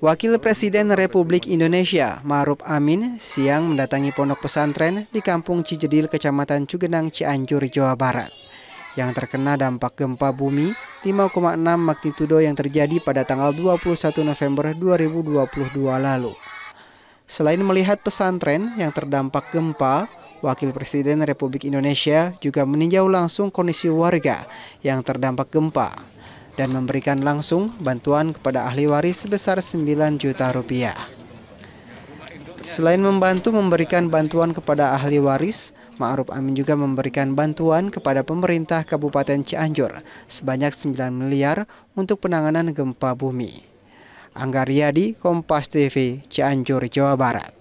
Wakil Presiden Republik Indonesia, Ma'ruf Amin, siang mendatangi pondok pesantren di Kampung Cijedil, Kecamatan Cugenang, Cianjur, Jawa Barat, yang terkena dampak gempa bumi 5,6 magnitudo yang terjadi pada tanggal 21 November 2022 lalu. Selain melihat pesantren yang terdampak gempa, Wakil Presiden Republik Indonesia juga meninjau langsung kondisi warga yang terdampak gempa dan memberikan langsung bantuan kepada ahli waris sebesar 9 juta rupiah. Selain membantu memberikan bantuan kepada ahli waris, Ma'ruf Amin juga memberikan bantuan kepada pemerintah Kabupaten Cianjur sebanyak 9 miliar untuk penanganan gempa bumi. Anggar Yadi, Kompas TV, Cianjur, Jawa Barat.